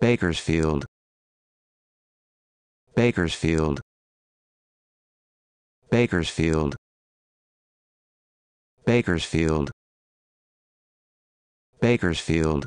Bakersfield Bakersfield Bakersfield Bakersfield Bakersfield